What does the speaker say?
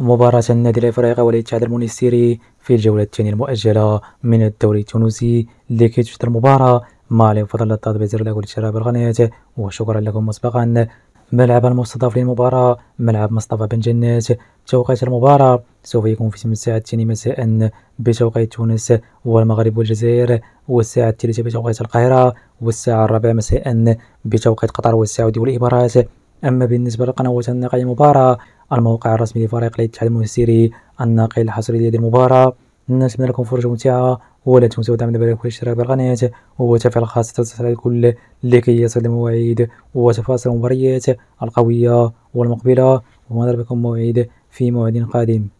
مباراة النادي الافريقي والاتحاد المونيستيري في الجولة الثانية المؤجلة من الدوري التونسي لكي تشهد المباراة مع لفضل الطاط بزر الاول شراب الغنيات وشكرا لكم مسبقا ملعب المستضاف للمباراة ملعب مصطفى بن جنات توقيت المباراة سوف يكون في الساعة الثانية مساء بتوقيت تونس والمغرب والجزائر والساعة الثالثة بتوقيت القاهرة والساعة الرابعة مساء بتوقيت قطر والسعودية والإمارات أما بالنسبة للقنوات النقائية المباراة الموقع الرسمي لفريق الاتحاد المنستيري الناقل الحصري لهذه المباراة نتمنى لكم فرجة ممتعة ولا تنسوا دعم البرنامج والاشتراك بالقناة وتفعيل الخاص على الكل لكي يصل المواعيد وتفاصيل المباريات القوية والمقبلة ونضربكم موعد في موعد قادم